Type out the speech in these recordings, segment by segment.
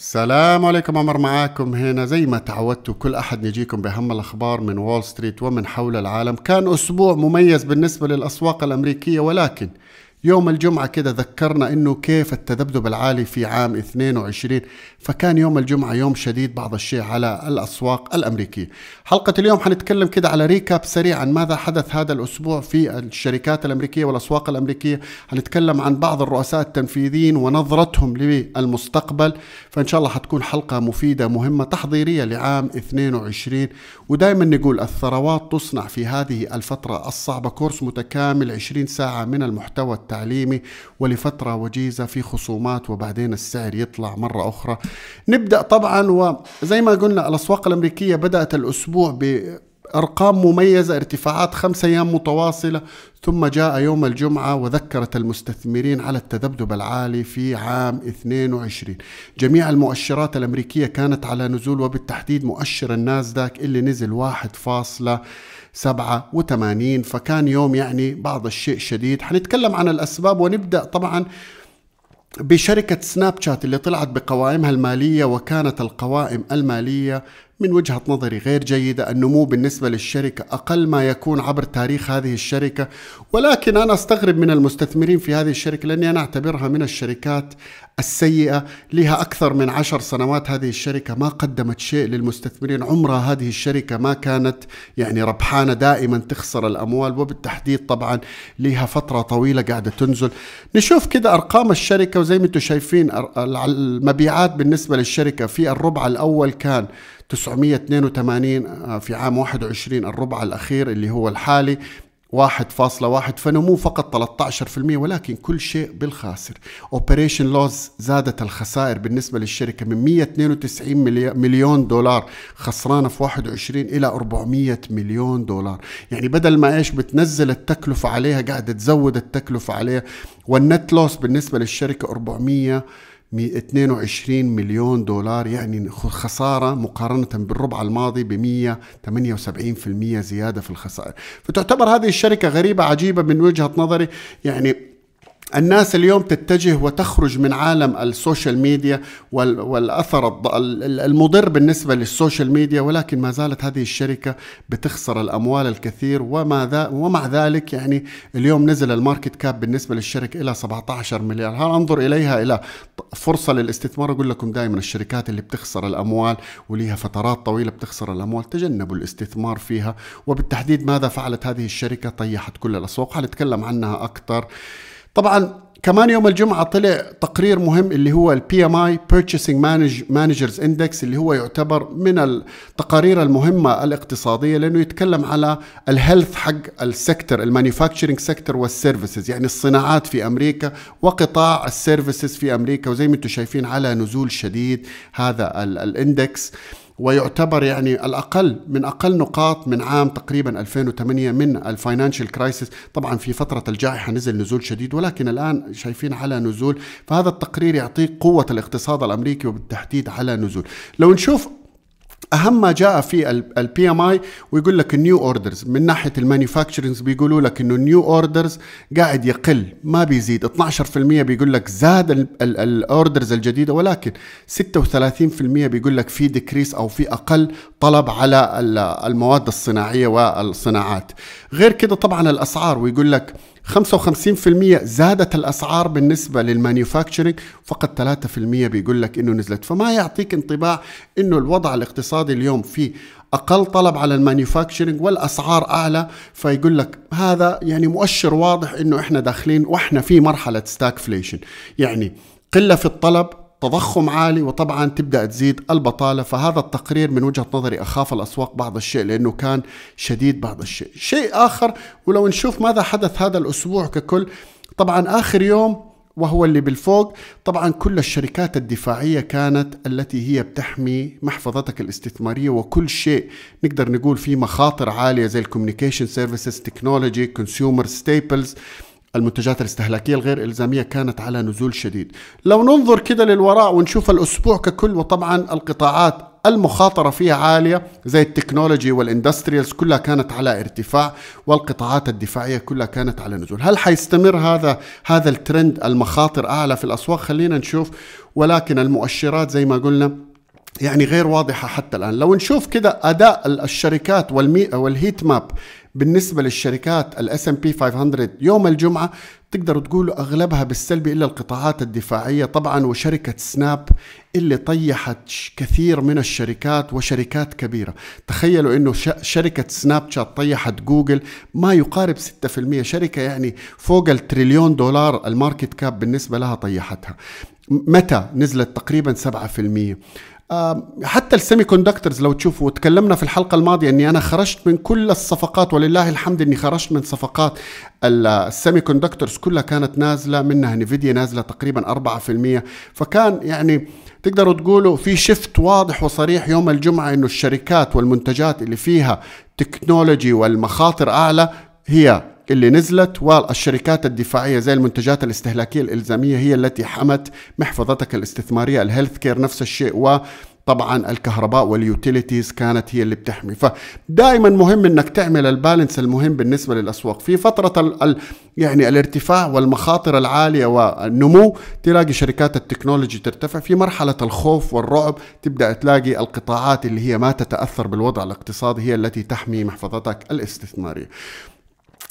السلام عليكم عمر معاكم هنا زي ما تعودتوا كل احد نجيكم باهم الاخبار من وول ستريت ومن حول العالم كان اسبوع مميز بالنسبه للاسواق الامريكيه ولكن يوم الجمعة كده ذكرنا أنه كيف التذبذب العالي في عام 22 فكان يوم الجمعة يوم شديد بعض الشيء على الأسواق الأمريكية حلقة اليوم حنتكلم كده على ريكاب سريع عن ماذا حدث هذا الأسبوع في الشركات الأمريكية والأسواق الأمريكية حنتكلم عن بعض الرؤساء التنفيذيين ونظرتهم للمستقبل فإن شاء الله حتكون حلقة مفيدة مهمة تحضيرية لعام 22 ودائما نقول الثروات تصنع في هذه الفترة الصعبة كورس متكامل 20 ساعة من المحتوى التعليمي ولفترة وجيزة في خصومات وبعدين السعر يطلع مرة أخرى نبدأ طبعا وزي ما قلنا الأسواق الأمريكية بدأت الأسبوع ب أرقام مميزة ارتفاعات خمسة أيام متواصلة ثم جاء يوم الجمعة وذكرت المستثمرين على التذبذب العالي في عام 22 جميع المؤشرات الأمريكية كانت على نزول وبالتحديد مؤشر النازداك اللي نزل 1.1 87 فكان يوم يعني بعض الشيء شديد حنتكلم عن الأسباب ونبدأ طبعا بشركة سناب شات اللي طلعت بقوائمها المالية وكانت القوائم المالية من وجهة نظري غير جيدة النمو بالنسبة للشركة أقل ما يكون عبر تاريخ هذه الشركة ولكن أنا أستغرب من المستثمرين في هذه الشركة لأني أنا أعتبرها من الشركات السيئة لها أكثر من عشر سنوات هذه الشركة ما قدمت شيء للمستثمرين عمرها هذه الشركة ما كانت يعني ربحانة دائما تخسر الأموال وبالتحديد طبعا لها فترة طويلة قاعدة تنزل نشوف كده أرقام الشركة وزي ما أنتم شايفين المبيعات بالنسبة للشركة في الربع الأول كان 982 آه، في عام 21 الربع الأخير اللي هو الحالي 1.1 فنمو فقط 13% ولكن كل شيء بالخاسر اوبريشن لوز زادت الخسائر بالنسبة للشركة من 192 مليون دولار خسرانة في 21 إلى 400 مليون دولار يعني بدل ما إيش بتنزل التكلفة عليها قاعدة تزود التكلفة عليها والنت لوس بالنسبة للشركة 400 122 مليون دولار يعني خسارة مقارنة بالربع الماضي ب 178% زيادة في الخسائر فتعتبر هذه الشركة غريبة عجيبة من وجهة نظري يعني الناس اليوم تتجه وتخرج من عالم السوشيال ميديا والأثر المضر بالنسبة للسوشيال ميديا ولكن ما زالت هذه الشركة بتخسر الأموال الكثير وما ومع ذلك يعني اليوم نزل الماركت كاب بالنسبة للشركة إلى 17 مليار هل أنظر إليها إلى فرصة للاستثمار أقول لكم دائما الشركات اللي بتخسر الأموال وليها فترات طويلة بتخسر الأموال تجنبوا الاستثمار فيها وبالتحديد ماذا فعلت هذه الشركة طيحت كل الأسواق حنتكلم عنها أكثر طبعا كمان يوم الجمعة طلع تقرير مهم اللي هو البي ام اي بيرتشيسنج مانجرز اندكس اللي هو يعتبر من التقارير المهمة الاقتصادية لأنه يتكلم على الهيلث حق السيكتور المانيفاكتشرنج سيكتور والسيرفيسز يعني الصناعات في أمريكا وقطاع السيرفيسز في أمريكا وزي ما انتم شايفين على نزول شديد هذا الاندكس ويعتبر يعني الأقل من أقل نقاط من عام تقريبا 2008 من الفاينانشال كرايسيس طبعا في فترة الجائحة نزل نزول شديد ولكن الآن شايفين على نزول فهذا التقرير يعطيك قوة الاقتصاد الأمريكي وبالتحديد على نزول لو نشوف اهم ما جاء في البي ام اي ويقول لك النيو اوردرز من ناحيه المانيفاكتشرنز بيقولوا لك انه النيو اوردرز قاعد يقل ما بيزيد 12% بيقول لك زاد الاوردرز الجديده ولكن 36% بيقول لك في ديكريس او في اقل طلب على المواد الصناعيه والصناعات غير كده طبعا الاسعار ويقول لك 55% زادت الاسعار بالنسبه للمانيفاكتشرنج فقط 3% بيقول لك انه نزلت فما يعطيك انطباع انه الوضع الاقتصادي اليوم فيه اقل طلب على المانيفاكتشرنج والاسعار اعلى فيقول لك هذا يعني مؤشر واضح انه احنا داخلين واحنا في مرحله ستاكفليشن يعني قله في الطلب تضخم عالي وطبعا تبدا تزيد البطاله فهذا التقرير من وجهه نظري اخاف الاسواق بعض الشيء لانه كان شديد بعض الشيء شيء اخر ولو نشوف ماذا حدث هذا الاسبوع ككل طبعا اخر يوم وهو اللي بالفوق طبعا كل الشركات الدفاعية كانت التي هي بتحمي محفظتك الاستثمارية وكل شيء نقدر نقول فيه مخاطر عالية زي الكوميونيكيشن سيرفيسز تكنولوجي كونسيومر ستيبلز المنتجات الاستهلاكية الغير إلزامية كانت على نزول شديد لو ننظر كده للوراء ونشوف الأسبوع ككل وطبعا القطاعات المخاطرة فيها عالية زي التكنولوجي والاندستريالز كلها كانت على ارتفاع والقطاعات الدفاعية كلها كانت على نزول هل حيستمر هذا هذا الترند المخاطر أعلى في الأسواق خلينا نشوف ولكن المؤشرات زي ما قلنا يعني غير واضحة حتى الآن لو نشوف كده أداء الشركات والهيت ماب بالنسبة للشركات الاس ام بي 500 يوم الجمعة تقدروا تقولوا أغلبها بالسلبي إلا القطاعات الدفاعية طبعا وشركة سناب اللي طيحت كثير من الشركات وشركات كبيرة تخيلوا أنه شركة سناب شات طيحت جوجل ما يقارب 6% شركة يعني فوق التريليون دولار الماركت كاب بالنسبة لها طيحتها متى نزلت تقريبا 7% حتى السيمي كوندكترز لو تشوفوا وتكلمنا في الحلقه الماضيه اني انا خرجت من كل الصفقات ولله الحمد اني خرجت من صفقات السيمي كوندكترز كلها كانت نازله منها نفيديا نازله تقريبا 4% فكان يعني تقدروا تقولوا في شفت واضح وصريح يوم الجمعه انه الشركات والمنتجات اللي فيها تكنولوجي والمخاطر اعلى هي اللي نزلت والشركات الدفاعية زي المنتجات الاستهلاكية الإلزامية هي التي حمت محفظتك الاستثمارية الهيلث كير نفس الشيء و طبعا الكهرباء واليوتيليتيز كانت هي اللي بتحمي فدائما مهم انك تعمل البالانس المهم بالنسبه للاسواق في فتره الـ الـ يعني الارتفاع والمخاطر العاليه والنمو تلاقي شركات التكنولوجي ترتفع في مرحله الخوف والرعب تبدا تلاقي القطاعات اللي هي ما تتاثر بالوضع الاقتصادي هي التي تحمي محفظتك الاستثماريه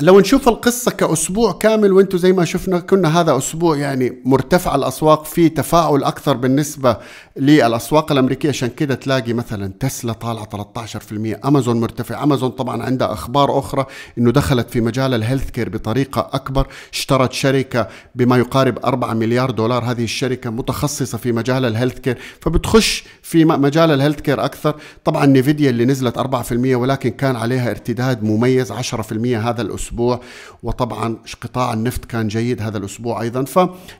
لو نشوف القصة كأسبوع كامل وانتو زي ما شفنا كنا هذا أسبوع يعني مرتفع الأسواق فيه تفاؤل أكثر بالنسبة للاسواق الامريكيه عشان كده تلاقي مثلا تسلا طالعه 13% امازون مرتفع امازون طبعا عندها اخبار اخرى انه دخلت في مجال الهيلث كير بطريقه اكبر اشترت شركه بما يقارب 4 مليار دولار هذه الشركه متخصصه في مجال الهيلث كير فبتخش في مجال الهيلث كير اكثر طبعا نيفيديا اللي نزلت 4% ولكن كان عليها ارتداد مميز 10% هذا الاسبوع وطبعا قطاع النفط كان جيد هذا الاسبوع ايضا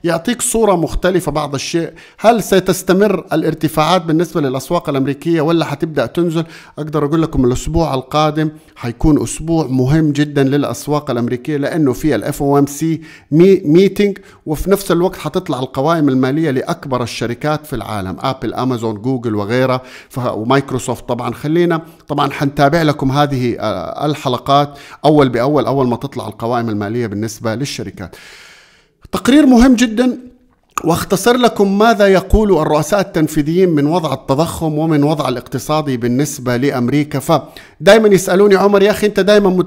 فيعطيك صوره مختلفه بعض الشيء هل ستستمر الارتفاعات بالنسبه للاسواق الامريكيه ولا حتبدا تنزل اقدر اقول لكم الاسبوع القادم حيكون اسبوع مهم جدا للاسواق الامريكيه لانه في الاف او ام سي ميتنج وفي نفس الوقت حتطلع القوائم الماليه لاكبر الشركات في العالم ابل امازون جوجل وغيرها ومايكروسوفت طبعا خلينا طبعا حنتابع لكم هذه آه، الحلقات اول باول اول ما تطلع القوائم الماليه بالنسبه للشركات تقرير مهم جدا واختصر لكم ماذا يقول الرؤساء التنفيذيين من وضع التضخم ومن وضع الاقتصادي بالنسبة لأمريكا فدايما يسألوني عمر يا أخي أنت دايما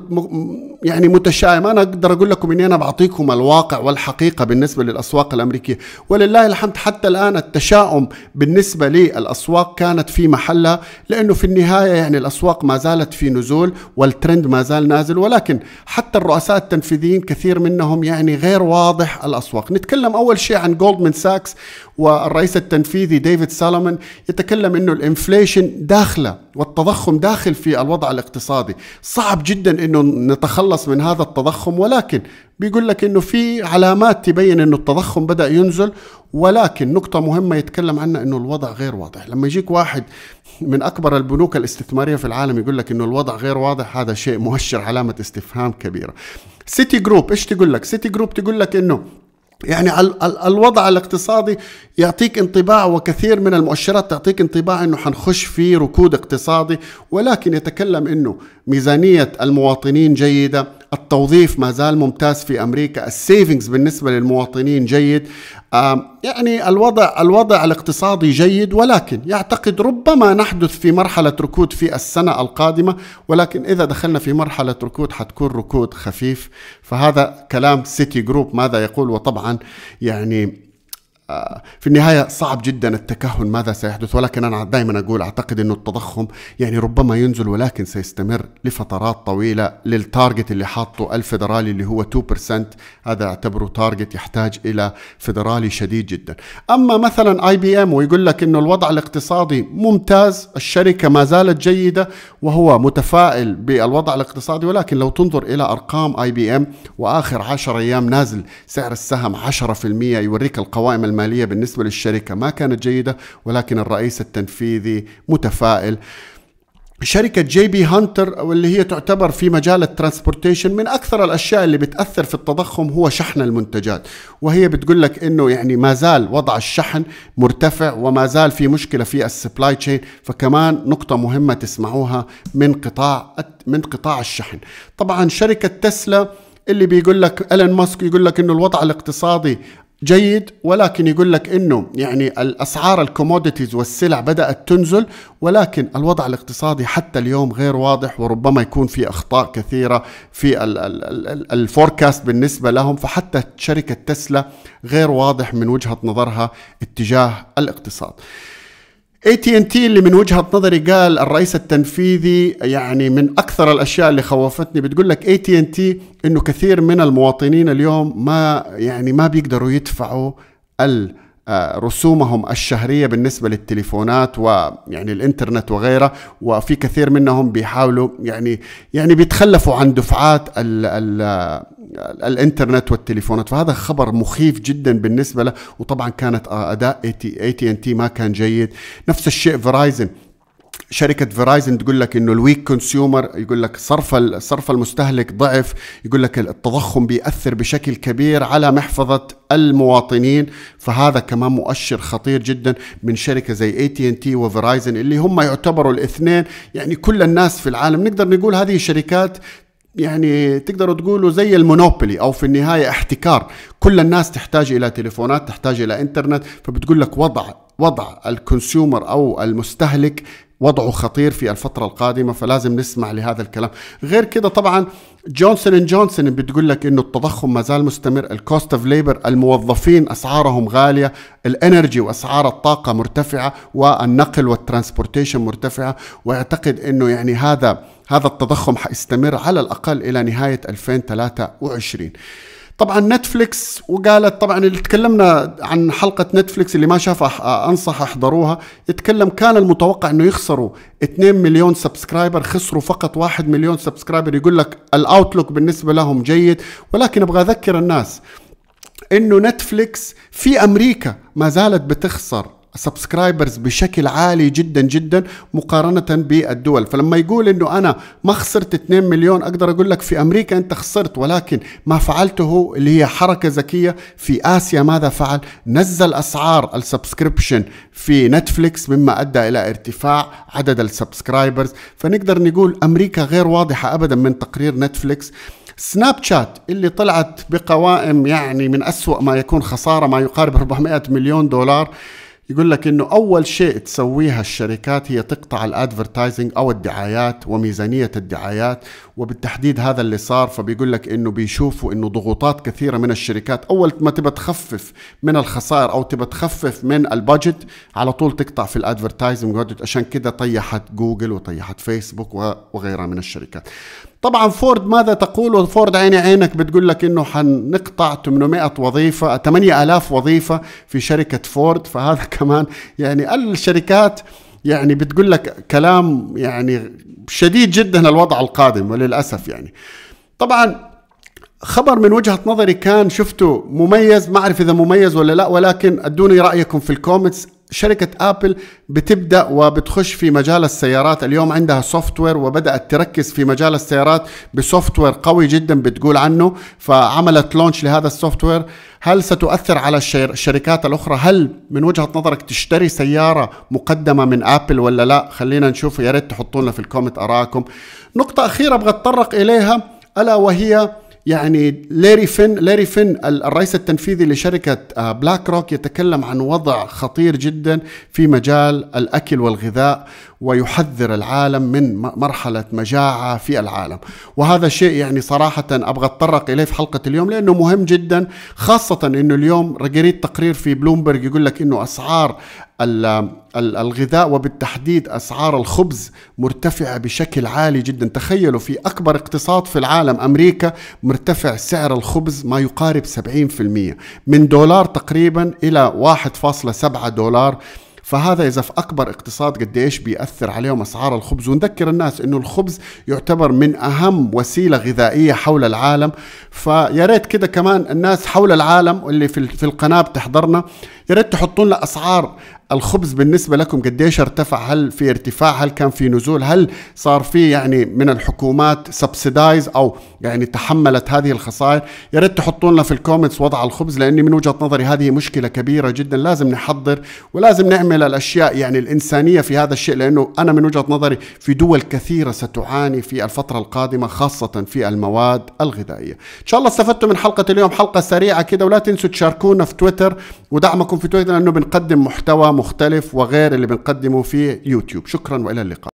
يعني متشائم أنا أقدر أقول لكم أني أنا بعطيكم الواقع والحقيقة بالنسبة للأسواق الأمريكية ولله الحمد حتى الآن التشاؤم بالنسبة للأسواق كانت في محلها لأنه في النهاية يعني الأسواق ما زالت في نزول والترند ما زال نازل ولكن حتى الرؤساء التنفيذيين كثير منهم يعني غير واضح الأسواق نتكلم أول شيء عن جولد جولدمان ساكس والرئيس التنفيذي ديفيد سالمون يتكلم انه الانفليشن داخله والتضخم داخل في الوضع الاقتصادي صعب جدا انه نتخلص من هذا التضخم ولكن بيقول لك انه في علامات تبين انه التضخم بدا ينزل ولكن نقطة مهمة يتكلم عنها انه الوضع غير واضح، لما يجيك واحد من اكبر البنوك الاستثمارية في العالم يقول لك انه الوضع غير واضح هذا شيء مؤشر علامة استفهام كبيرة. سيتي جروب ايش تقول لك؟ سيتي جروب تقول لك انه يعني الوضع الاقتصادي يعطيك انطباع وكثير من المؤشرات تعطيك انطباع انه حنخش في ركود اقتصادي ولكن يتكلم انه ميزانيه المواطنين جيده، التوظيف ما زال ممتاز في امريكا السيفنجز بالنسبه للمواطنين جيد يعني الوضع الوضع الاقتصادي جيد ولكن يعتقد ربما نحدث في مرحله ركود في السنه القادمه ولكن اذا دخلنا في مرحله ركود حتكون ركود خفيف فهذا كلام سيتي جروب ماذا يقول وطبعا يعني آه، في النهايه صعب جدا التكهن ماذا سيحدث ولكن انا دائما اقول اعتقد انه التضخم يعني ربما ينزل ولكن سيستمر لفترات طويله للتارجت اللي حاطه الفدرالي اللي هو 2% هذا اعتبره تارجت يحتاج الى فدرالي شديد جدا اما مثلا اي بي ام ويقول لك انه الوضع الاقتصادي ممتاز الشركه ما زالت جيده وهو متفائل بالوضع الاقتصادي ولكن لو تنظر الى ارقام اي بي ام واخر 10 ايام نازل سعر السهم 10% يوريك القوائم المالية بالنسبة للشركة ما كانت جيدة ولكن الرئيس التنفيذي متفائل شركة جي بي هانتر واللي هي تعتبر في مجال الترانسبورتيشن من أكثر الأشياء اللي بتأثر في التضخم هو شحن المنتجات وهي بتقول لك إنه يعني ما زال وضع الشحن مرتفع وما زال في مشكلة في السبلاي تشين فكمان نقطة مهمة تسمعوها من قطاع من قطاع الشحن طبعا شركة تسلا اللي بيقول لك ألين ماسك يقول لك انه الوضع الاقتصادي جيد ولكن يقول لك انه يعني الاسعار الكوموديتيز والسلع بدات تنزل ولكن الوضع الاقتصادي حتى اليوم غير واضح وربما يكون في اخطاء كثيره في الفوركاست بالنسبه لهم فحتى شركه تسلا غير واضح من وجهه نظرها اتجاه الاقتصاد. اي تي ان تي اللي من وجهه نظري قال الرئيس التنفيذي يعني من اكثر الاشياء اللي خوفتني بتقول لك اي تي ان تي انه كثير من المواطنين اليوم ما يعني ما بيقدروا يدفعوا ال آه، رسومهم الشهرية بالنسبة للتليفونات ويعني الإنترنت وغيرها وفي كثير منهم بيحاولوا يعني يعني بيتخلفوا عن دفعات الـ الـ آه، الإنترنت والتليفونات فهذا خبر مخيف جدا بالنسبة له وطبعا كانت أداء اي تي ان تي ما كان جيد نفس الشيء فرايزن شركه فيرايزن تقول لك انه الويك كونسيومر يقول لك صرف صرف المستهلك ضعف يقول لك التضخم بياثر بشكل كبير على محفظه المواطنين فهذا كمان مؤشر خطير جدا من شركه زي اي تي ان تي وفيرايزن اللي هم يعتبروا الاثنين يعني كل الناس في العالم نقدر نقول هذه شركات يعني تقدروا تقولوا زي المونوبولي او في النهايه احتكار كل الناس تحتاج الى تليفونات تحتاج الى انترنت فبتقول لك وضع وضع الكونسيومر او المستهلك وضعه خطير في الفترة القادمة فلازم نسمع لهذا الكلام غير كده طبعا جونسون ان جونسون بتقول لك انه التضخم ما زال مستمر الكوست اوف ليبر الموظفين اسعارهم غالية الانرجي واسعار الطاقة مرتفعة والنقل والترانسبورتيشن مرتفعة واعتقد انه يعني هذا هذا التضخم حيستمر على الاقل الى نهاية 2023 طبعا نتفليكس وقالت طبعا اللي تكلمنا عن حلقة نتفليكس اللي ما شافها أنصح احضروها يتكلم كان المتوقع أنه يخسروا 2 مليون سبسكرايبر خسروا فقط 1 مليون سبسكرايبر يقول لك الأوتلوك بالنسبة لهم جيد ولكن أبغى أذكر الناس انه نتفليكس في امريكا ما زالت بتخسر سبسكرايبرز بشكل عالي جدا جدا مقارنة بالدول فلما يقول انه انا ما خسرت 2 مليون اقدر اقول لك في امريكا انت خسرت ولكن ما فعلته اللي هي حركة ذكية في اسيا ماذا فعل نزل اسعار السبسكريبشن في نتفليكس مما ادى الى ارتفاع عدد السبسكرايبرز فنقدر نقول امريكا غير واضحة ابدا من تقرير نتفليكس سناب شات اللي طلعت بقوائم يعني من أسوأ ما يكون خسارة ما يقارب 400 مليون دولار يقول لك انه اول شيء تسويها الشركات هي تقطع الادفرتايزنج او الدعايات وميزانيه الدعايات وبالتحديد هذا اللي صار فبيقول لك انه بيشوفوا انه ضغوطات كثيره من الشركات اول ما تبى تخفف من الخسائر او تبى تخفف من البادجت على طول تقطع في الادفرتايزنج عشان كده طيحت جوجل وطيحت فيسبوك وغيرها من الشركات طبعا فورد ماذا تقول فورد عيني عينك بتقول لك انه حنقطع 800 وظيفه 8000 وظيفه في شركه فورد فهذا كمان يعني الشركات يعني بتقول لك كلام يعني شديد جدا الوضع القادم وللاسف يعني طبعا خبر من وجهة نظري كان شفته مميز ما أعرف إذا مميز ولا لا ولكن أدوني رأيكم في الكومنتس شركة أبل بتبدأ وبتخش في مجال السيارات اليوم عندها سوفتوير وبدأت تركز في مجال السيارات بسوفتوير قوي جدا بتقول عنه فعملت لونش لهذا السوفتوير هل ستؤثر على الشركات الأخرى هل من وجهة نظرك تشتري سيارة مقدمة من أبل ولا لا خلينا نشوف يا ريت تحطونا في الكومنت أراكم نقطة أخيرة أبغى أتطرق إليها ألا وهي يعني ليري فين لاري فين الرئيس التنفيذي لشركه بلاك آه، روك يتكلم عن وضع خطير جدا في مجال الاكل والغذاء ويحذر العالم من مرحلة مجاعة في العالم وهذا الشيء يعني صراحة أبغى أتطرق إليه في حلقة اليوم لأنه مهم جدا خاصة أنه اليوم قريت تقرير في بلومبرج يقول لك أنه أسعار الغذاء وبالتحديد اسعار الخبز مرتفعه بشكل عالي جدا تخيلوا في اكبر اقتصاد في العالم امريكا مرتفع سعر الخبز ما يقارب 70% من دولار تقريبا الى 1.7 دولار فهذا اذا في اكبر اقتصاد قديش بياثر عليهم اسعار الخبز ونذكر الناس انه الخبز يعتبر من اهم وسيله غذائيه حول العالم فيا ريت كده كمان الناس حول العالم واللي في القناه بتحضرنا يا ريت تحطون لنا اسعار الخبز بالنسبة لكم قديش ارتفع هل في ارتفاع هل كان في نزول هل صار في يعني من الحكومات سبسيدايز أو يعني تحملت هذه الخسائر يا ريت تحطون لنا في الكومنتس وضع الخبز لأني من وجهة نظري هذه مشكلة كبيرة جدا لازم نحضر ولازم نعمل الأشياء يعني الإنسانية في هذا الشيء لأنه أنا من وجهة نظري في دول كثيرة ستعاني في الفترة القادمة خاصة في المواد الغذائية إن شاء الله استفدتم من حلقة اليوم حلقة سريعة كده ولا تنسوا تشاركونا في تويتر ودعمكم في تويتر لأنه بنقدم محتوى مختلف وغير اللي بنقدمه في يوتيوب شكرا والى اللقاء